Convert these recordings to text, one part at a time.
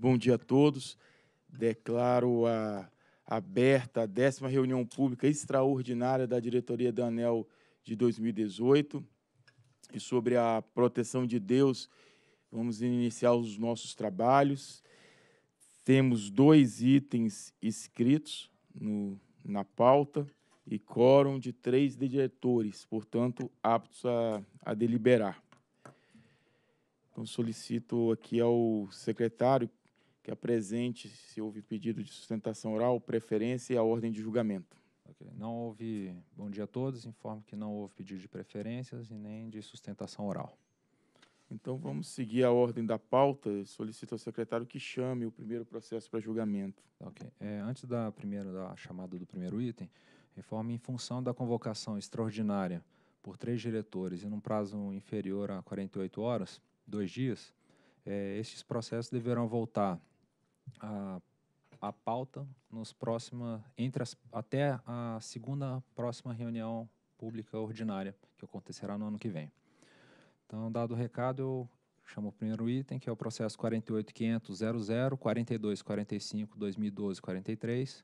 Bom dia a todos. Declaro a, aberta a décima reunião pública extraordinária da diretoria da ANEL de 2018. E sobre a proteção de Deus, vamos iniciar os nossos trabalhos. Temos dois itens escritos no, na pauta e quórum de três diretores, portanto, aptos a, a deliberar. Então, solicito aqui ao secretário que apresente, se houve pedido de sustentação oral, preferência e a ordem de julgamento. Okay. Não houve. Bom dia a todos. Informo que não houve pedido de preferências e nem de sustentação oral. Então vamos seguir a ordem da pauta. Solicito ao secretário que chame o primeiro processo para julgamento. Ok. É, antes da primeira da chamada do primeiro item, informe em função da convocação extraordinária por três diretores e num prazo inferior a 48 horas, dois dias, é, estes processos deverão voltar a, a pauta nos próxima, entre as, até a segunda próxima reunião pública ordinária, que acontecerá no ano que vem. Então, dado o recado, eu chamo o primeiro item, que é o processo 48.500.00.4245.2012.43,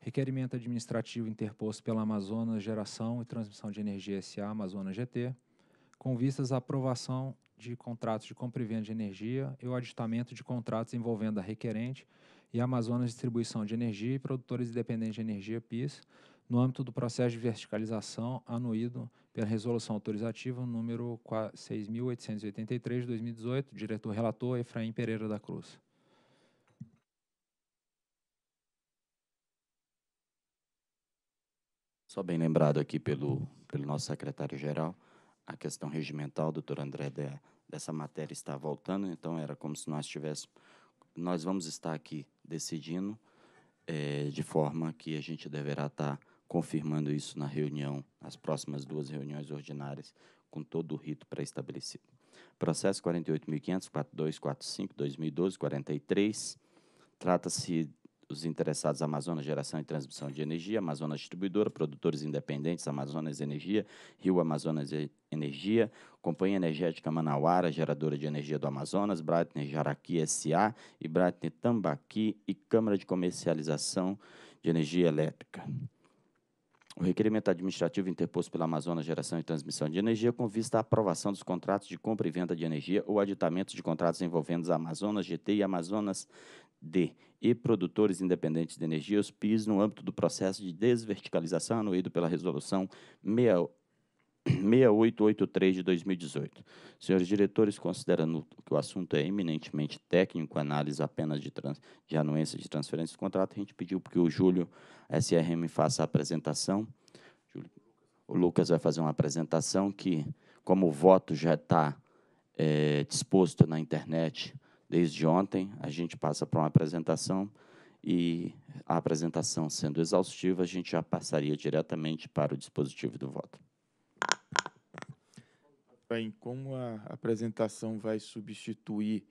requerimento administrativo interposto pela Amazonas Geração e Transmissão de Energia S.A. Amazonas GT, com vistas à aprovação de contratos de compra e venda de energia e o aditamento de contratos envolvendo a requerente e a Amazonas Distribuição de Energia e Produtores Independentes de Energia PIS, no âmbito do processo de verticalização anuído pela Resolução Autorizativa número 6.883 de 2018, diretor relator Efraim Pereira da Cruz. Só bem lembrado aqui pelo, pelo nosso secretário-geral, a questão regimental, doutor André, de, dessa matéria está voltando, então era como se nós tivéssemos. Nós vamos estar aqui decidindo, é, de forma que a gente deverá estar confirmando isso na reunião, nas próximas duas reuniões ordinárias, com todo o rito pré-estabelecido. Processo 48.500.4245.2012.43 43. Trata-se os interessados Amazonas Geração e Transmissão de Energia, Amazonas Distribuidora, produtores independentes, Amazonas Energia, Rio Amazonas Energia, Companhia Energética Manauara, geradora de energia do Amazonas, Bratner Jaraqui SA e Bratner Tambaqui e Câmara de Comercialização de Energia Elétrica. O requerimento administrativo interposto pela Amazonas Geração e Transmissão de Energia com vista à aprovação dos contratos de compra e venda de energia ou aditamentos de contratos envolvendo as Amazonas GT e Amazonas D. E produtores independentes de energia, os PIS, no âmbito do processo de desverticalização anuído pela Resolução 6883 de 2018. Senhores diretores, considerando que o assunto é eminentemente técnico, análise apenas de, trans, de anuência de transferência de contrato, a gente pediu que o Júlio SRM faça a apresentação. O Lucas vai fazer uma apresentação que, como o voto já está é, disposto na internet, Desde ontem, a gente passa para uma apresentação e a apresentação sendo exaustiva, a gente já passaria diretamente para o dispositivo do voto. Bem, como a apresentação vai substituir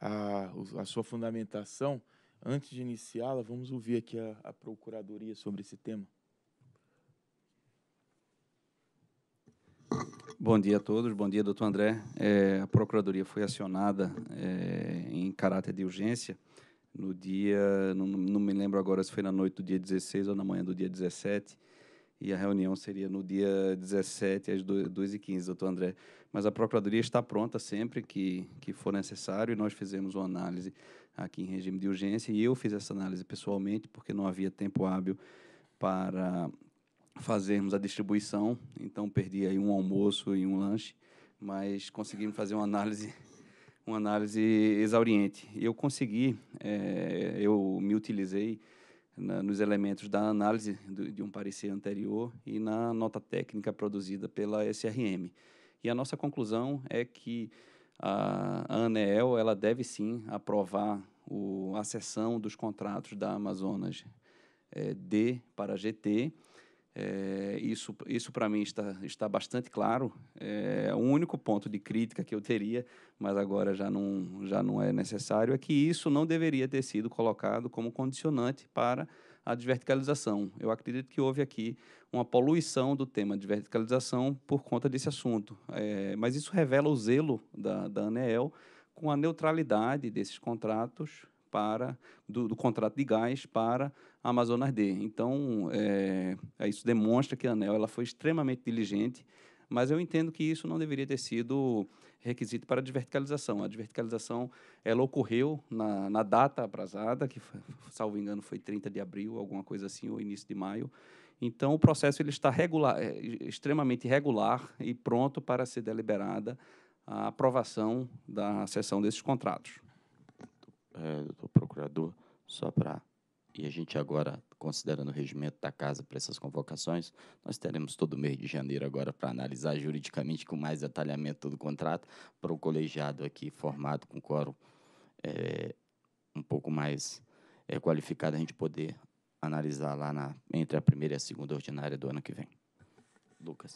a, a sua fundamentação, antes de iniciá-la, vamos ouvir aqui a, a Procuradoria sobre esse tema. Bom dia a todos, bom dia, doutor André. É, a Procuradoria foi acionada é, em caráter de urgência no dia, não, não, me lembro agora se foi na noite do dia 16 ou na manhã do dia 17, e a reunião seria no dia 17 às 2h15, doutor André. Mas a Procuradoria está pronta sempre que, que for necessário e nós fizemos uma análise aqui em regime de urgência e eu fiz essa análise pessoalmente porque não havia tempo hábil para fazermos a distribuição, então perdi aí um almoço e um lanche, mas conseguimos fazer uma análise uma análise exauriente. Eu consegui, é, eu me utilizei na, nos elementos da análise do, de um parecer anterior e na nota técnica produzida pela SRM. E a nossa conclusão é que a, a ANEEL ela deve sim aprovar o, a cessão dos contratos da Amazonas é, D para GT é, isso isso para mim está, está bastante claro. É, o único ponto de crítica que eu teria, mas agora já não, já não é necessário, é que isso não deveria ter sido colocado como condicionante para a desverticalização. Eu acredito que houve aqui uma poluição do tema de verticalização por conta desse assunto. É, mas isso revela o zelo da, da ANEEL com a neutralidade desses contratos para do, do, contrato de gás para a Amazonas D. Então, é, é isso demonstra que a ANEL ela foi extremamente diligente, mas eu entendo que isso não deveria ter sido requisito para a desverticalização. A desverticalização ela ocorreu na, na data aprazada, que, foi, salvo engano, foi 30 de abril, alguma coisa assim, ou início de maio. Então, o processo ele está regular, é, extremamente regular e pronto para ser deliberada a aprovação da sessão desses contratos é, doutor procurador, só para. E a gente agora, considerando o regimento da casa para essas convocações, nós teremos todo mês de janeiro agora para analisar juridicamente com mais detalhamento todo o contrato para o colegiado aqui formado com quórum é, um pouco mais é, qualificado a gente poder analisar lá na, entre a primeira e a segunda ordinária do ano que vem. Lucas.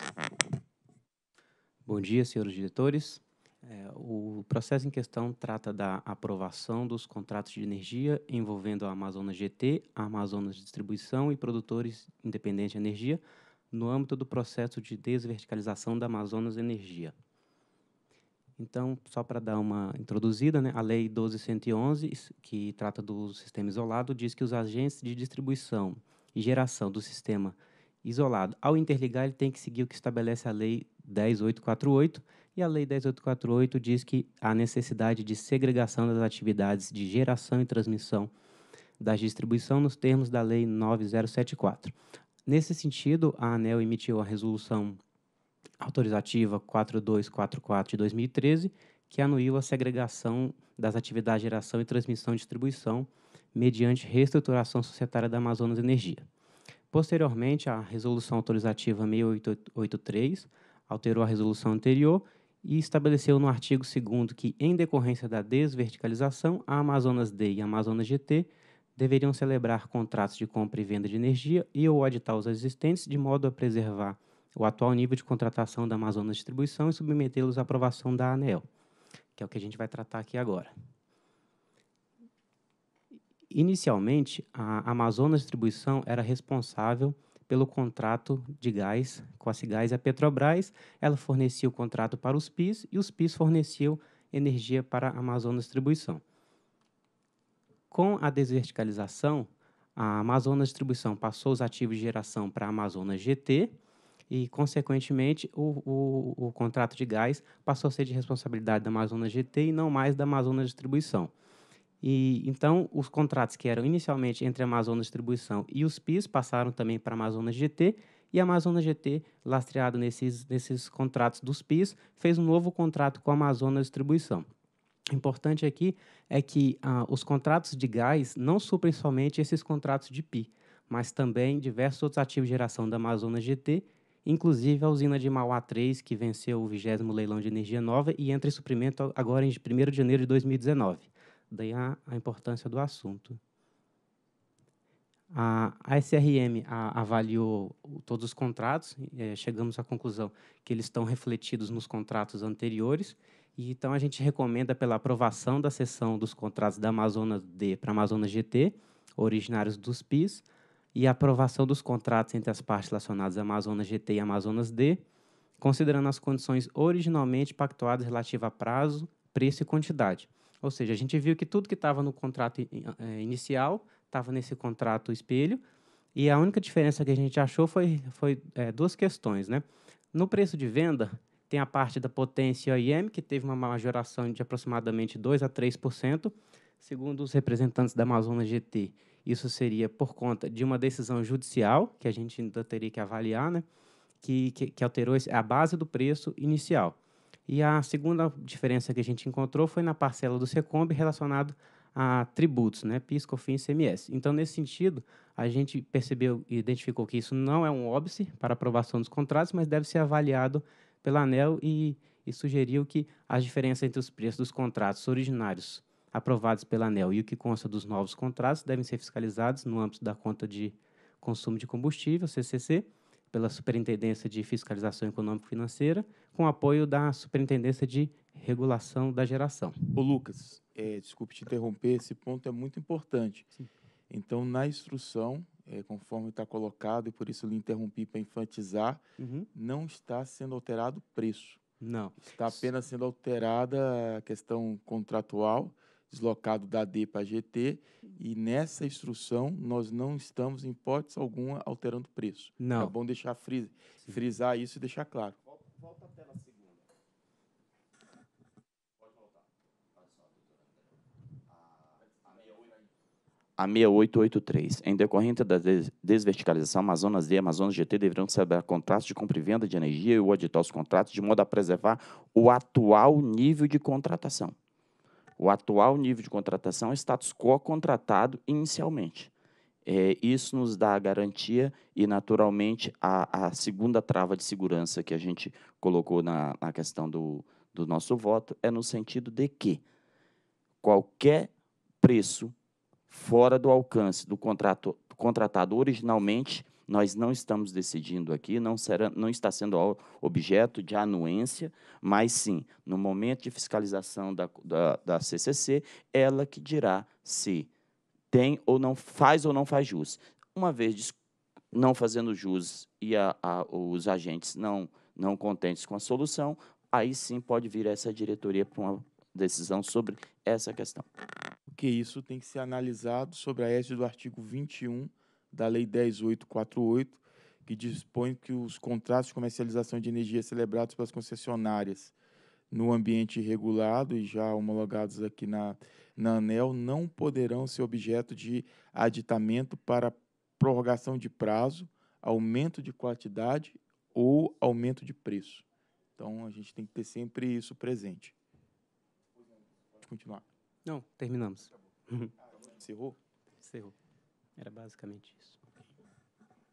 Bom dia, senhores diretores. É, o processo em questão trata da aprovação dos contratos de energia envolvendo a Amazonas GT, a Amazonas Distribuição e produtores independentes de energia no âmbito do processo de desverticalização da Amazonas Energia. Então, só para dar uma introduzida, né, a Lei 12.111, que trata do sistema isolado, diz que os agentes de distribuição e geração do sistema isolado, ao interligar, ele tem que seguir o que estabelece a Lei 10.848, e a Lei 10848 diz que há necessidade de segregação das atividades de geração e transmissão da distribuição nos termos da Lei 9074. Nesse sentido, a ANEL emitiu a resolução autorizativa 4244 de 2013, que anuiu a segregação das atividades de geração e transmissão e distribuição mediante reestruturação societária da Amazonas Energia. Posteriormente, a resolução autorizativa 6883 alterou a resolução anterior e estabeleceu no artigo 2 que, em decorrência da desverticalização, a Amazonas D e a Amazonas GT deveriam celebrar contratos de compra e venda de energia e ou aditar os existentes, de modo a preservar o atual nível de contratação da Amazonas Distribuição e submetê-los à aprovação da ANEL, que é o que a gente vai tratar aqui agora. Inicialmente, a Amazonas Distribuição era responsável pelo contrato de gás com a Cigás e a Petrobras. Ela fornecia o contrato para os PIS e os PIS forneciam energia para a Amazonas Distribuição. Com a desverticalização, a Amazonas Distribuição passou os ativos de geração para a Amazonas GT e, consequentemente, o, o, o contrato de gás passou a ser de responsabilidade da Amazonas GT e não mais da Amazonas Distribuição. E então os contratos que eram inicialmente entre Amazonas Distribuição e os PIS passaram também para Amazonas GT e a Amazonas GT, lastreado nesses, nesses contratos dos PIS, fez um novo contrato com a Amazonas Distribuição. Importante aqui é que ah, os contratos de gás não suprem somente esses contratos de PI, mas também diversos outros ativos de geração da Amazonas GT, inclusive a usina de Mauá 3, que venceu o 20 leilão de energia nova e entra em suprimento agora em 1 de janeiro de 2019. Daí a, a importância do assunto. A, a SRM a, avaliou todos os contratos, é, chegamos à conclusão que eles estão refletidos nos contratos anteriores, e então a gente recomenda pela aprovação da sessão dos contratos da Amazonas D para Amazonas GT, originários dos PIS, e a aprovação dos contratos entre as partes relacionadas à Amazonas GT e Amazonas D, considerando as condições originalmente pactuadas relativas a prazo, preço e quantidade. Ou seja, a gente viu que tudo que estava no contrato é, inicial estava nesse contrato espelho, e a única diferença que a gente achou foi, foi é, duas questões. Né? No preço de venda, tem a parte da potência OIM, que teve uma majoração de aproximadamente 2 a 3%. Segundo os representantes da Amazonas GT, isso seria por conta de uma decisão judicial, que a gente ainda teria que avaliar, né? que, que, que alterou a base do preço inicial. E a segunda diferença que a gente encontrou foi na parcela do Secomb relacionado a tributos, né, PIS, COFINS, CMS. Então, nesse sentido, a gente percebeu e identificou que isso não é um óbice para aprovação dos contratos, mas deve ser avaliado pela ANEL e, e sugeriu que as diferenças entre os preços dos contratos originários aprovados pela ANEL e o que consta dos novos contratos devem ser fiscalizados no âmbito da conta de consumo de combustível, CCC, pela Superintendência de Fiscalização Econômico-Financeira, com apoio da Superintendência de Regulação da Geração. O Lucas, é, desculpe te interromper, esse ponto é muito importante. Sim. Então, na instrução, é, conforme está colocado, e por isso eu lhe interrompi para enfatizar, uhum. não está sendo alterado o preço. Não. Está apenas sendo alterada a questão contratual deslocado da D para a GT, uhum. e nessa instrução nós não estamos, em hipótese alguma, alterando o preço. Não. É bom deixar fris Sim. frisar isso e deixar claro. Volta a tela segunda. Pode voltar. só, a 6883. Em decorrência da desverticalização, Amazonas D e Amazonas GT deverão celebrar contratos de compra e venda de energia e o auditar os contratos de modo a preservar o atual nível de contratação. O atual nível de contratação é status quo contratado inicialmente. É, isso nos dá a garantia e, naturalmente, a, a, segunda trava de segurança que a gente colocou na, na questão do, do nosso voto é no sentido de que qualquer preço fora do alcance do contrato contratado originalmente nós não estamos decidindo aqui, não, será, não está sendo objeto de anuência, mas sim, no momento de fiscalização da, da, da CCC, ela que dirá se tem ou não faz ou não faz jus. Uma vez não fazendo jus e a, a, os agentes não, não contentes com a solução, aí sim pode vir essa diretoria para uma decisão sobre essa questão. Porque isso tem que ser analisado sobre a égide do artigo 21 da Lei 10848, que dispõe que os contratos de comercialização de energia celebrados pelas concessionárias no ambiente regulado e já homologados aqui na, na ANEL não poderão ser objeto de aditamento para prorrogação de prazo, aumento de quantidade ou aumento de preço. Então a gente tem que ter sempre isso presente. Pode continuar. Não, terminamos. Encerrou? Encerrou. Era basicamente isso.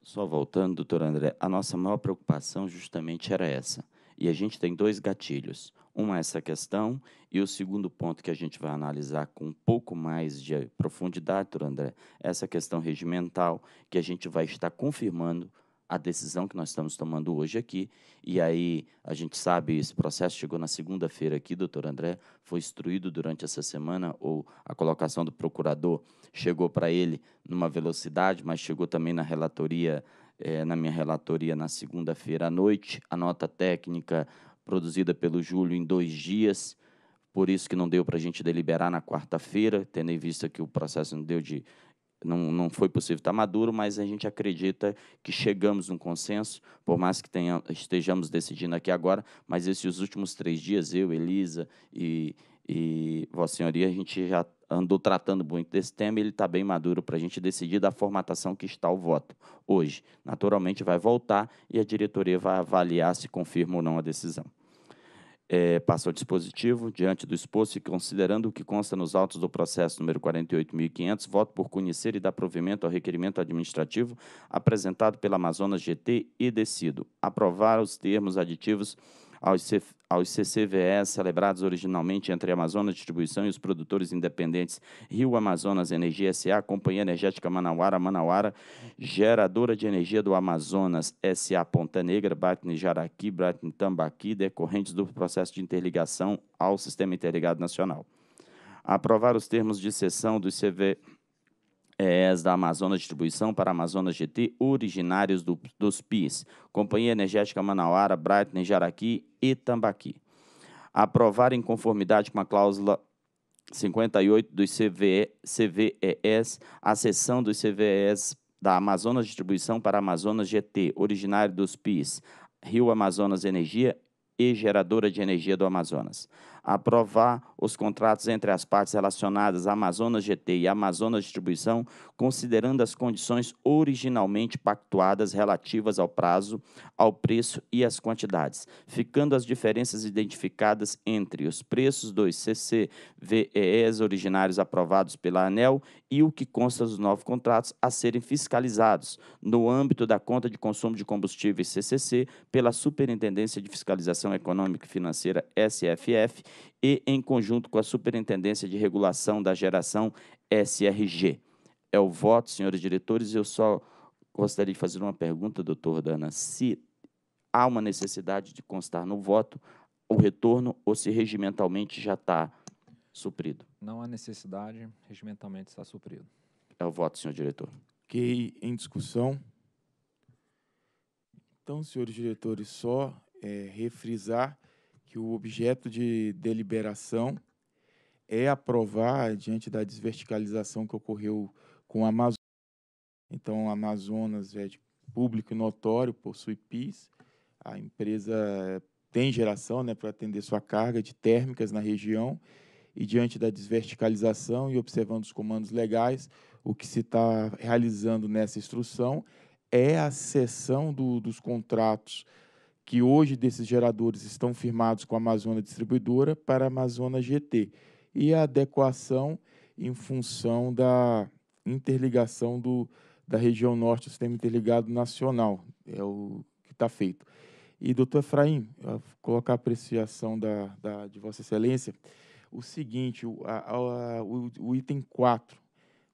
Só voltando, doutor André, a nossa maior preocupação justamente era essa. E a gente tem dois gatilhos. Uma é essa questão, e o segundo ponto que a gente vai analisar com um pouco mais de profundidade, doutor André, é essa questão regimental, que a gente vai estar confirmando a decisão que nós estamos tomando hoje aqui. E aí, a gente sabe, esse processo chegou na segunda-feira aqui, doutor André, foi instruído durante essa semana, ou a colocação do procurador chegou para ele numa velocidade, mas chegou também na relatoria, eh, na minha relatoria na segunda-feira à noite, a nota técnica produzida pelo Júlio em dois dias, por isso que não deu para a gente deliberar na quarta-feira, tendo em vista que o processo não deu de não, não foi possível estar maduro, mas a gente acredita que chegamos num consenso, por mais que tenha, estejamos decidindo aqui agora, mas esses últimos três dias, eu, Elisa e, e Vossa Senhoria, a gente já andou tratando muito desse tema e ele está bem maduro para a gente decidir da formatação que está o voto hoje. Naturalmente vai voltar e a diretoria vai avaliar se confirma ou não a decisão. É, passa ao dispositivo, diante do exposto e considerando o que consta nos autos do processo número 48.500, voto por conhecer e dar provimento ao requerimento administrativo apresentado pela Amazonas GT e decido aprovar os termos aditivos aos, aos CCVS celebrados originalmente entre a Amazonas Distribuição e os produtores independentes Rio Amazonas Energia SA, Companhia Energética Manauara, Manauara, Geradora de Energia do Amazonas SA Ponta Negra, Batne Jaraqui, Batne Tambaqui, decorrentes do processo de interligação ao Sistema Interligado Nacional. Aprovar os termos de cessão dos CV ES da Amazonas Distribuição para Amazonas GT, originários do, dos PIS, Companhia Energética Manauara, Brighton, Jaraqui e Tambaqui. Aprovar em conformidade com a cláusula 58 dos CVE, CVES, a cessão dos CVES da Amazonas Distribuição para Amazonas GT, originário dos PIS, Rio Amazonas Energia e Geradora de Energia do Amazonas aprovar os contratos entre as partes relacionadas Amazonas GT e Amazonas Distribuição, considerando as condições originalmente pactuadas relativas ao prazo, ao preço e às quantidades, ficando as diferenças identificadas entre os preços dos CCVEs originários aprovados pela ANEL e o que consta dos novos contratos a serem fiscalizados no âmbito da conta de consumo de combustíveis CCC pela Superintendência de Fiscalização Econômica e Financeira SFF e em conjunto com a Superintendência de Regulação da Geração SRG. É o voto, senhores diretores. Eu só gostaria de fazer uma pergunta, doutor Dana, se há uma necessidade de constar no voto o retorno ou se regimentalmente já está suprido. Não há necessidade, regimentalmente está suprido. É o voto, senhor diretor. Que em discussão. Então, senhores diretores, só é, refrisar que o objeto de deliberação é aprovar, diante da desverticalização que ocorreu com a Amazonas, então, a Amazonas é de público e notório, possui PIS, a empresa tem geração né, para atender sua carga de térmicas na região, e diante da desverticalização e observando os comandos legais, o que se está realizando nessa instrução é a cessão do, dos contratos que hoje desses geradores estão firmados com a Amazônia Distribuidora para a Amazônia GT e a adequação em função da interligação do, da região norte, o sistema interligado nacional, é o que está feito. E, doutor Efraim, colocar a apreciação da, da, de Vossa Excelência, o seguinte, o, a, a, o, o item 4,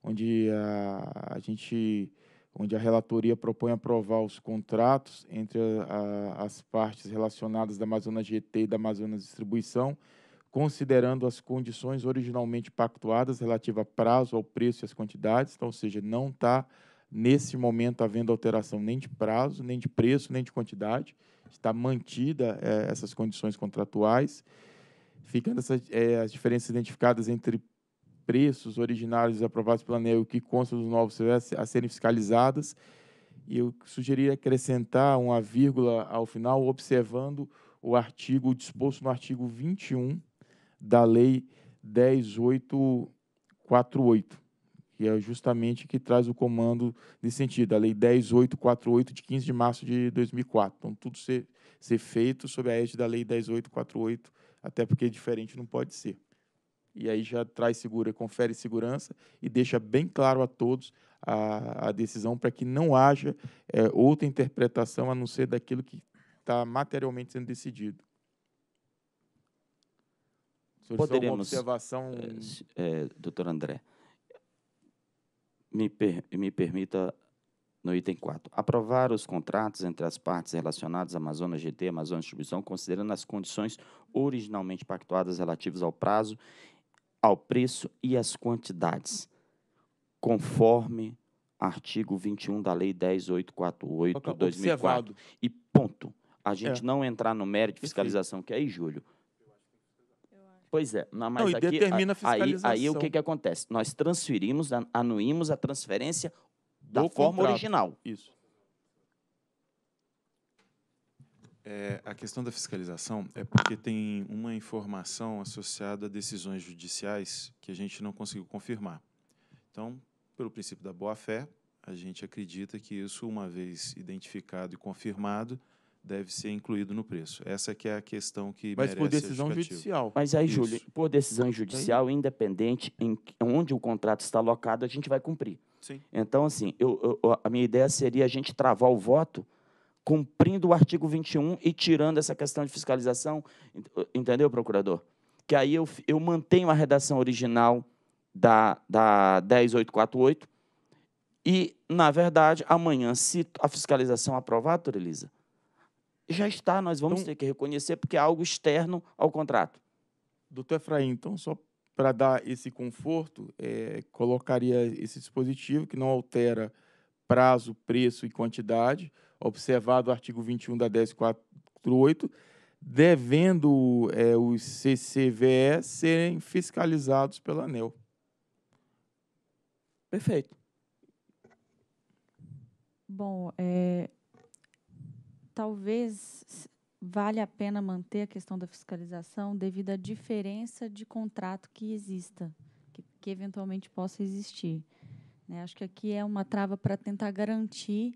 onde a, a gente onde a relatoria propõe aprovar os contratos entre a, a, as partes relacionadas da Amazonas GT e da Amazonas Distribuição, considerando as condições originalmente pactuadas relativa a prazo, ao preço e às quantidades, então, ou seja, não está nesse momento havendo alteração nem de prazo, nem de preço, nem de quantidade, está mantida é, essas condições contratuais, ficando é, as diferenças identificadas entre preços originários aprovados pela ANEL que constam dos novos a serem fiscalizadas. E eu sugeriria acrescentar uma vírgula ao final, observando o artigo disposto no artigo 21 da Lei 10848, que é justamente que traz o comando nesse sentido, a Lei 10848 de 15 de março de 2004. Então, tudo ser, ser feito sob a égide da Lei 10848, até porque diferente não pode ser e aí já traz segura, confere segurança e deixa bem claro a todos a, a decisão para que não haja é, outra interpretação a não ser daquilo que está materialmente sendo decidido. Senhor, Poderemos, uma observação... É, é, doutor André, me, per, me permita, no item 4, aprovar os contratos entre as partes relacionadas Amazonas GT e Amazonas Distribuição, considerando as condições originalmente pactuadas relativas ao prazo ao preço e às quantidades, conforme artigo 21 da Lei 10848 2004. E ponto. A gente é. não entrar no mérito de fiscalização, que é aí, Júlio. Pois é, mas não, aqui, determina a fiscalização. Aí, aí o que, que acontece? Nós transferimos, anuímos a transferência da Do forma contrato. original. Isso. É, a questão da fiscalização é porque tem uma informação associada a decisões judiciais que a gente não conseguiu confirmar. Então, pelo princípio da boa-fé, a gente acredita que isso, uma vez identificado e confirmado, deve ser incluído no preço. Essa que é a questão que Mas por decisão judicial. Mas aí, Júlio, por decisão judicial, independente em onde o contrato está alocado, a gente vai cumprir. Sim. Então, assim, eu, eu, a minha ideia seria a gente travar o voto cumprindo o artigo 21 e tirando essa questão de fiscalização, entendeu, procurador? Que aí eu, eu mantenho a redação original da, da 10848 e, na verdade, amanhã, se a fiscalização aprovar, doutora Elisa, já está, nós vamos então, ter que reconhecer, porque é algo externo ao contrato. Doutor Efraim, então, só para dar esse conforto, é, colocaria esse dispositivo que não altera prazo, preço e quantidade, observado o artigo 21 da 1048, devendo é, os CCVE serem fiscalizados pela ANEL. Perfeito. Bom, é, talvez vale a pena manter a questão da fiscalização devido à diferença de contrato que exista, que, que eventualmente possa existir. Né? Acho que aqui é uma trava para tentar garantir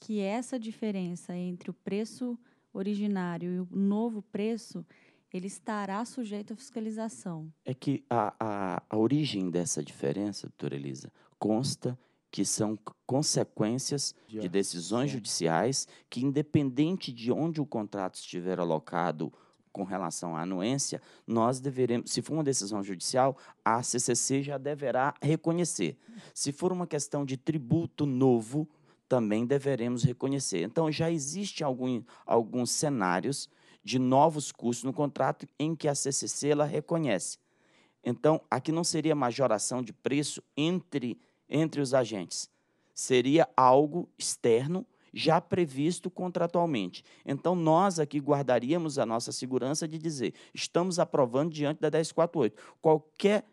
que essa diferença entre o preço originário e o novo preço ele estará sujeito à fiscalização. É que a, a, a origem dessa diferença, doutora Elisa, consta que são consequências de decisões judiciais que, independente de onde o contrato estiver alocado com relação à anuência, nós deveremos, se for uma decisão judicial, a CCC já deverá reconhecer. Se for uma questão de tributo novo, também deveremos reconhecer. Então, já existem algum, alguns cenários de novos custos no contrato em que a CCC ela reconhece. Então, aqui não seria majoração de preço entre, entre os agentes, seria algo externo já previsto contratualmente. Então, nós aqui guardaríamos a nossa segurança de dizer: estamos aprovando diante da 1048. Qualquer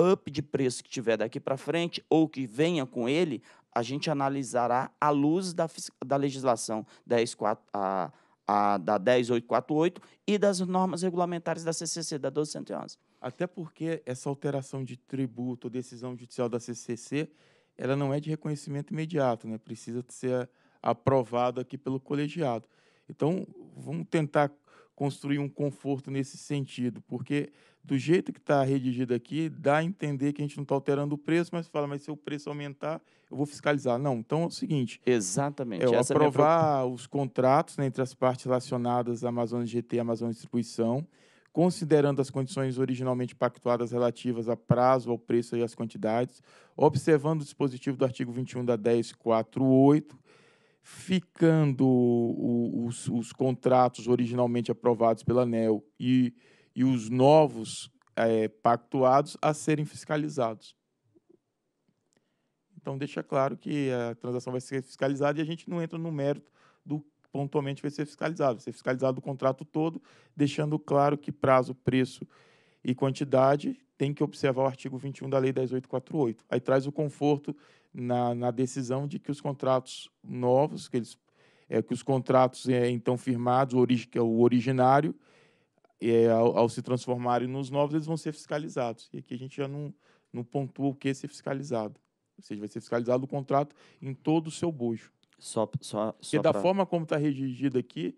up de preço que tiver daqui para frente ou que venha com ele, a gente analisará à luz da, da legislação 10, 4, a, a, da 10848 e das normas regulamentares da CCC, da 1211. Até porque essa alteração de tributo, decisão judicial da CCC, ela não é de reconhecimento imediato, né? precisa ser aprovado aqui pelo colegiado. Então, vamos tentar construir um conforto nesse sentido, porque do jeito que está redigido aqui, dá a entender que a gente não está alterando o preço, mas fala, mas se o preço aumentar, eu vou fiscalizar. Não, então é o seguinte. Exatamente. É, é aprovar é os contratos né, entre as partes relacionadas à Amazonas GT e Amazonas Distribuição, considerando as condições originalmente pactuadas relativas a prazo, ao preço e às quantidades, observando o dispositivo do artigo 21 da 1048, ficando os, os contratos originalmente aprovados pela ANEL e e os novos é, pactuados a serem fiscalizados. Então, deixa claro que a transação vai ser fiscalizada e a gente não entra no mérito do pontualmente vai ser fiscalizado. Vai ser fiscalizado o contrato todo, deixando claro que prazo, preço e quantidade tem que observar o artigo 21 da Lei 10848. Aí traz o conforto na, na decisão de que os contratos novos, que, eles, é, que os contratos é, então firmados, o, orig, que é o originário, e ao, ao, se transformarem nos novos, eles vão ser fiscalizados. E aqui a gente já não, não pontua o que é ser fiscalizado. Ou seja, vai ser fiscalizado o contrato em todo o seu bojo. Só, só, Porque só da pra... forma como está redigido aqui,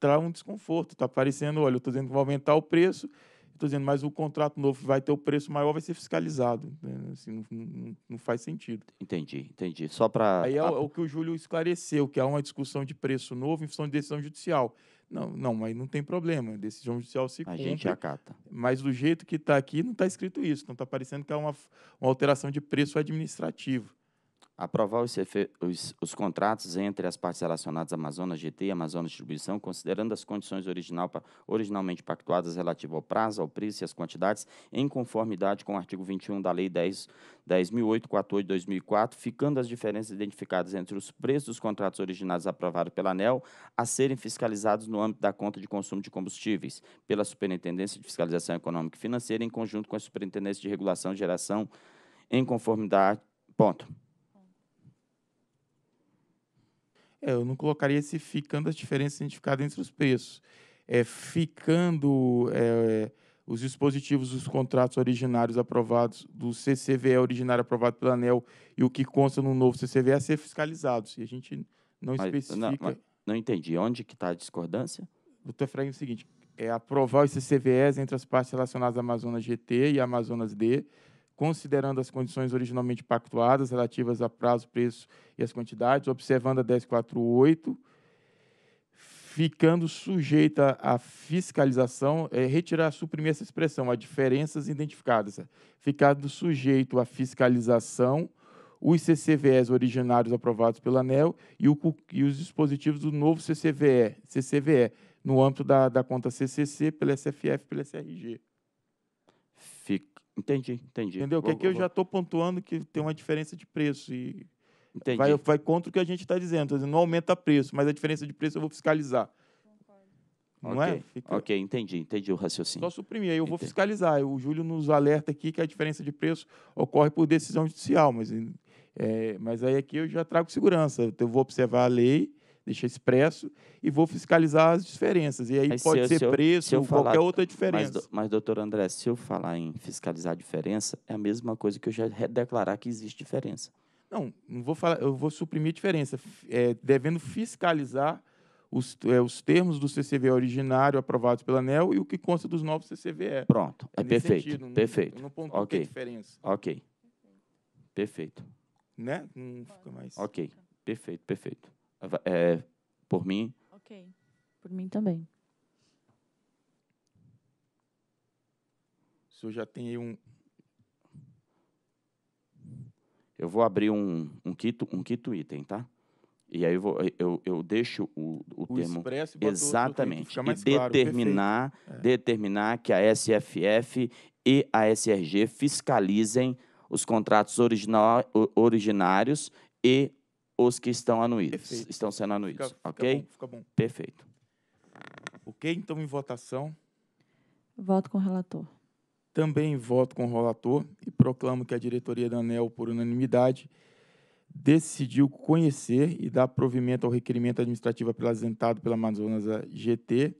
traz tá um desconforto. Está parecendo, olha, eu estou dizendo que vou aumentar o preço, estou dizendo, mas o contrato novo vai ter o preço maior, vai ser fiscalizado. Né? Assim, não, não faz sentido. Entendi, entendi. Só para. Aí é, é o que o Júlio esclareceu, que há uma discussão de preço novo em função de decisão judicial. Não, não, mas não tem problema. A decisão judicial se cumpre. A gente acata. Mas do jeito que está aqui, não está escrito isso. Então está parecendo que é uma, uma alteração de preço administrativo. Aprovar os, os, os, contratos entre as partes relacionadas Amazonas GT e Amazonas Distribuição, considerando as condições original, originalmente pactuadas relativo ao prazo, ao preço e às quantidades, em conformidade com o artigo 21 da Lei 10.848 10 de 2004, ficando as diferenças identificadas entre os preços dos contratos originados aprovados pela ANEL a serem fiscalizados no âmbito da conta de consumo de combustíveis, pela Superintendência de Fiscalização Econômica e Financeira, em conjunto com a Superintendência de Regulação e Geração, em conformidade. Ponto. É, eu não colocaria esse ficando as diferenças identificadas entre os preços. É, ficando é, os dispositivos dos contratos originários aprovados, do CCVE originário aprovado pela ANEL e o que consta no novo CCVE a ser fiscalizados. E a gente não mas, especifica. Não, mas, não, entendi. Onde que está a discordância? O estou é o seguinte: é aprovar os CCVEs entre as partes relacionadas à Amazonas GT e Amazonas D considerando as condições originalmente pactuadas relativas a prazo, preço e as quantidades, observando a 1048, ficando sujeita à fiscalização, é, retirar, suprimir essa expressão, a diferenças identificadas, ficando sujeito à fiscalização os CCVEs originários aprovados pela ANEL e, o, e os dispositivos do novo CCVE, CCVE no âmbito da, da conta CCC, pela SFF, pela SRG. Entendi, entendi. Entendeu? Porque que aqui eu já estou pontuando que tem uma diferença de preço e entendi. Vai, vai contra o que a gente está tá dizendo. Não aumenta preço, mas a diferença de preço eu vou fiscalizar. Não é? okay. é? Fica... Ok, entendi, entendi o raciocínio. Só suprimir, aí eu entendi. vou fiscalizar. O Júlio nos alerta aqui que a diferença de preço ocorre por decisão judicial, mas, é, mas aí aqui eu já trago segurança. Eu vou observar a lei deixar expresso e vou fiscalizar as diferenças. E aí pode se ser eu, preço se ou qualquer outra diferença. Mas, mas, doutor André, se eu falar em fiscalizar a diferença, é a mesma coisa que eu já declarar que existe diferença. Não, não vou falar, eu vou suprimir a diferença, é, devendo fiscalizar os, é, os termos do CCVE originário aprovados pela ANEL e o que consta dos novos CCVE. Pronto, é, é perfeito, sentido, perfeito. Não, não okay. É diferença. Ok, perfeito. Né? Não fica mais... Ok, perfeito, perfeito. É, por mim? Ok. Por mim também. O senhor já tem aí um. Eu vou abrir um, um, quinto, um quinto item, tá? E aí eu, vou, eu, eu deixo o, o, o termo exatamente e claro, determinar, é. determinar que a SFF e a SRG fiscalizem os contratos original, originários e os que estão anuídos, estão sendo anuídos, fica, ok? Fica bom, fica bom. Perfeito. então em votação. Voto com o relator. Também voto com o relator e proclamo que a diretoria da ANEL, por unanimidade, decidiu conhecer e dar provimento ao requerimento administrativo apresentado pela Amazonas GT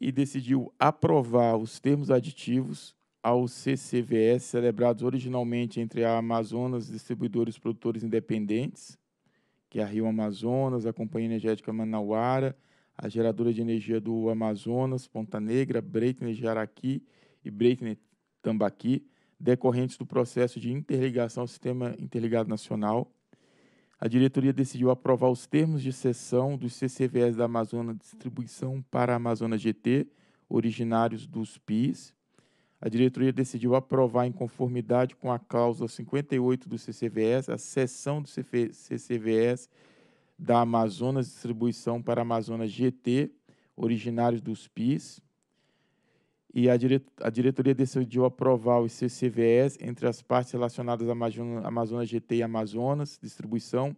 e decidiu aprovar os termos aditivos ao CCVS, celebrados originalmente entre a Amazonas Distribuidores Produtores Independentes, que é a Rio Amazonas, a Companhia Energética Manauara, a geradora de energia do Amazonas, Ponta Negra, Breitner Araqui e Breitner Tambaqui, decorrentes do processo de interligação ao Sistema Interligado Nacional. A diretoria decidiu aprovar os termos de cessão dos CCVS da Amazonas Distribuição para a Amazonas GT, originários dos PIS, a diretoria decidiu aprovar, em conformidade com a cláusula 58 do CCVS, a cessão do CCVS da Amazonas Distribuição para Amazonas GT, originários dos PIS. E a, dire a diretoria decidiu aprovar os CCVS entre as partes relacionadas à Amazonas GT e Amazonas Distribuição,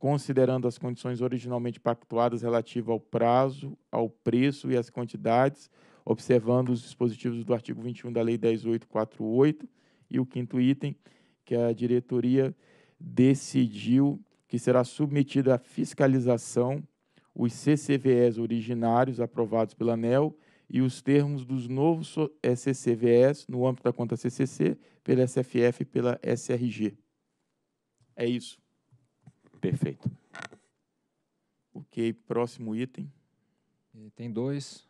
considerando as condições originalmente pactuadas relativas ao prazo, ao preço e às quantidades, observando os dispositivos do artigo 21 da Lei 10848 e o quinto item, que a diretoria decidiu que será submetida à fiscalização os CCVS originários aprovados pela ANEL e os termos dos novos eh, CCVS no âmbito da conta CCC, pela SFF e pela SRG. É isso. Perfeito. Ok, próximo item. É, tem dois.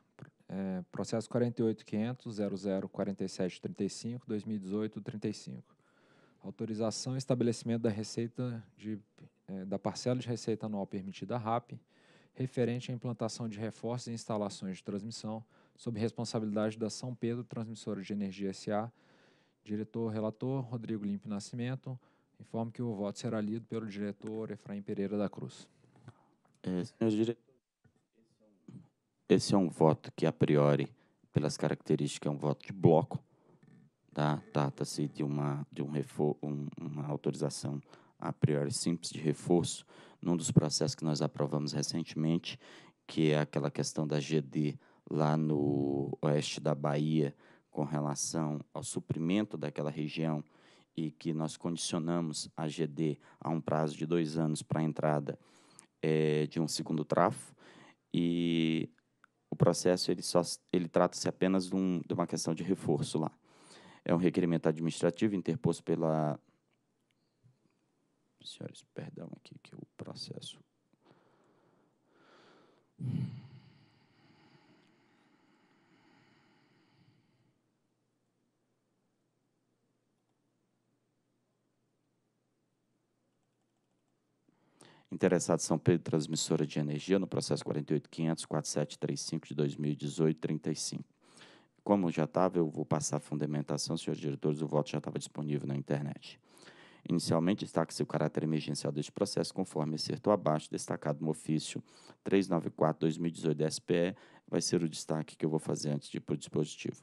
É, processo 48.500.0047.35.2018.35. Autorização e estabelecimento da receita de, é, da parcela de receita anual permitida à RAP, referente à implantação de reforços e instalações de transmissão, sob responsabilidade da São Pedro Transmissora de Energia S.A. Diretor relator Rodrigo Limpo Nascimento. Informo que o voto será lido pelo diretor Efraim Pereira da Cruz. É, senhores esse é um voto que, a priori, pelas características, é um voto de bloco. Tá? Trata-se de, uma, de um refor um, uma autorização, a priori, simples de reforço num dos processos que nós aprovamos recentemente, que é aquela questão da GD lá no oeste da Bahia, com relação ao suprimento daquela região e que nós condicionamos a GD a um prazo de dois anos para a entrada é, de um segundo trafo. E o processo ele só ele trata-se apenas de, um, de uma questão de reforço lá. É um requerimento administrativo interposto pela senhores, perdão aqui que o processo Interessado São Pedro, transmissora de energia, no processo 48.500.4735 de 2018, 35. Como já estava, eu vou passar a fundamentação, senhores diretores, o voto já estava disponível na internet. Inicialmente, destaca-se o caráter emergencial deste processo, conforme acertou abaixo, destacado no ofício 394-2018 SPE, vai ser o destaque que eu vou fazer antes de ir para o dispositivo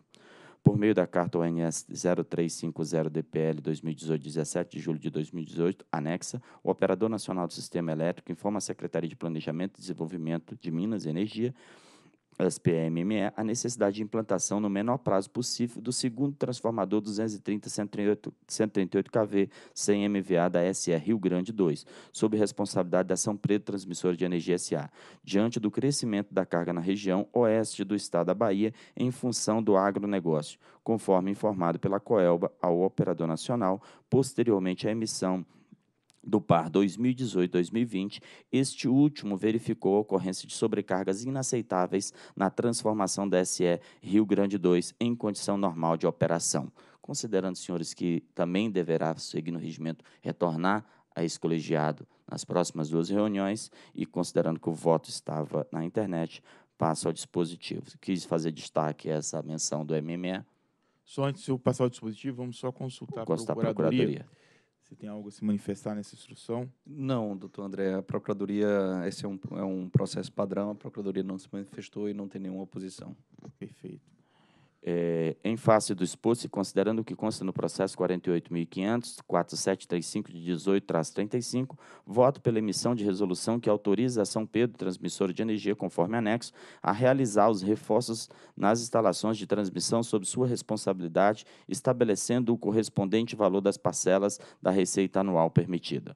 por meio da carta ONS 0350 DPL 2018, 17 de julho de 2018, anexa, o Operador Nacional do Sistema Elétrico informa a Secretaria de Planejamento e Desenvolvimento de Minas e Energia as PMME, a necessidade de implantação no menor prazo possível do segundo transformador 230-138 kV 100 MVA da SE Rio Grande 2, sob responsabilidade da São Pedro Transmissora de Energia SA, diante do crescimento da carga na região oeste do estado da Bahia em função do agronegócio, conforme informado pela Coelba ao operador nacional, posteriormente à emissão do par 2018-2020, este último verificou a ocorrência de sobrecargas inaceitáveis na transformação da SE Rio Grande 2 em condição normal de operação. Considerando, senhores, que também deverá, seguir no regimento, retornar a esse colegiado nas próximas duas reuniões e considerando que o voto estava na internet, passo ao dispositivo. Quis fazer destaque essa menção do MME. Só antes de eu passar ao dispositivo, vamos só consultar, consultar a Procuradoria. A Procuradoria tem algo a se manifestar nessa instrução? Não, doutor André. A Procuradoria, esse é um, é um processo padrão, a Procuradoria não se manifestou e não tem nenhuma oposição. Perfeito. É, em face do exposto e considerando o que consta no processo 48.500.4735 de 18-35, voto pela emissão de resolução que autoriza a São Pedro, transmissor de energia, conforme anexo, a realizar os reforços nas instalações de transmissão sob sua responsabilidade, estabelecendo o correspondente valor das parcelas da receita anual permitida.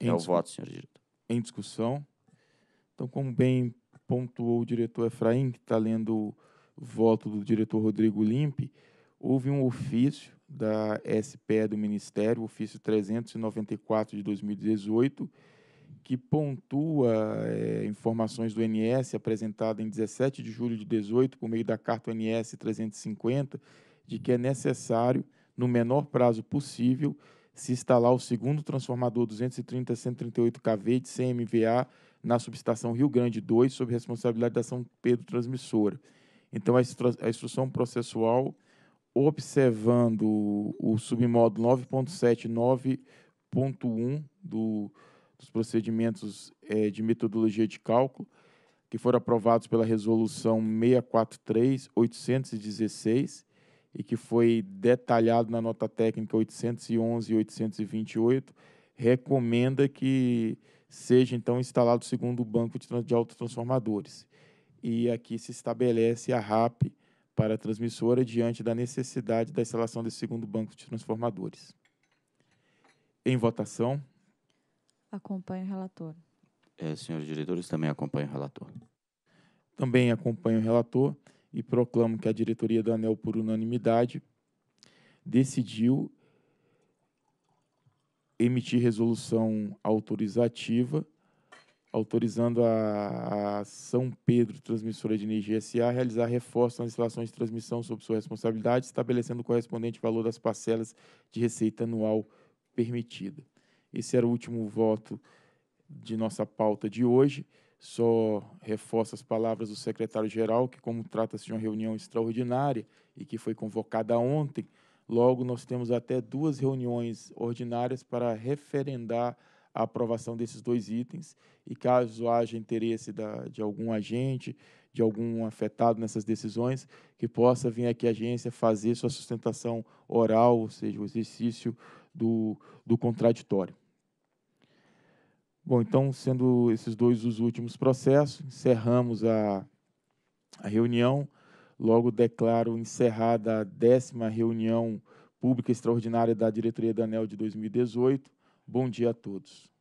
É em é o voto, senhor diretor. Em discussão. Então, como bem pontuou o diretor Efraim, que está lendo voto do diretor Rodrigo Limpe, houve um ofício da SPE do Ministério, ofício 394 de 2018, que pontua é, informações do NS apresentada em 17 de julho de 2018 por meio da carta NS 350, de que é necessário, no menor prazo possível, se instalar o segundo transformador 230-138 kV de CMVA na subestação Rio Grande 2, sob responsabilidade da São Pedro Transmissora. Então, a, instrução processual, observando o, submódulo 9.7, 9.1 do, dos procedimentos é, de metodologia de cálculo, que foram aprovados pela resolução 643-816 e que foi detalhado na nota técnica 811 828, recomenda que seja então instalado segundo o banco de autotransformadores e aqui se estabelece a RAP para a transmissora diante da necessidade da instalação desse segundo banco de transformadores. Em votação. Acompanho o relator. É, senhores diretores, também acompanho o relator. Também acompanho o relator e proclamo que a diretoria da ANEL, por unanimidade, decidiu emitir resolução autorizativa autorizando a, a, São Pedro Transmissora de Energia SA a realizar reforço nas instalações de transmissão sob sua responsabilidade, estabelecendo o correspondente valor das parcelas de receita anual permitida. Esse era o último voto de nossa pauta de hoje. Só reforço as palavras do secretário-geral, que, como trata-se de uma reunião extraordinária e que foi convocada ontem, logo nós temos até duas reuniões ordinárias para referendar a aprovação desses dois itens e caso haja interesse da, de algum agente, de algum afetado nessas decisões, que possa vir aqui à agência fazer sua sustentação oral, ou seja, o exercício do, do contraditório. Bom, então, sendo esses dois os últimos processos, encerramos a, a reunião. Logo declaro encerrada a décima reunião pública extraordinária da Diretoria da ANEL de 2018 Bom dia a todos.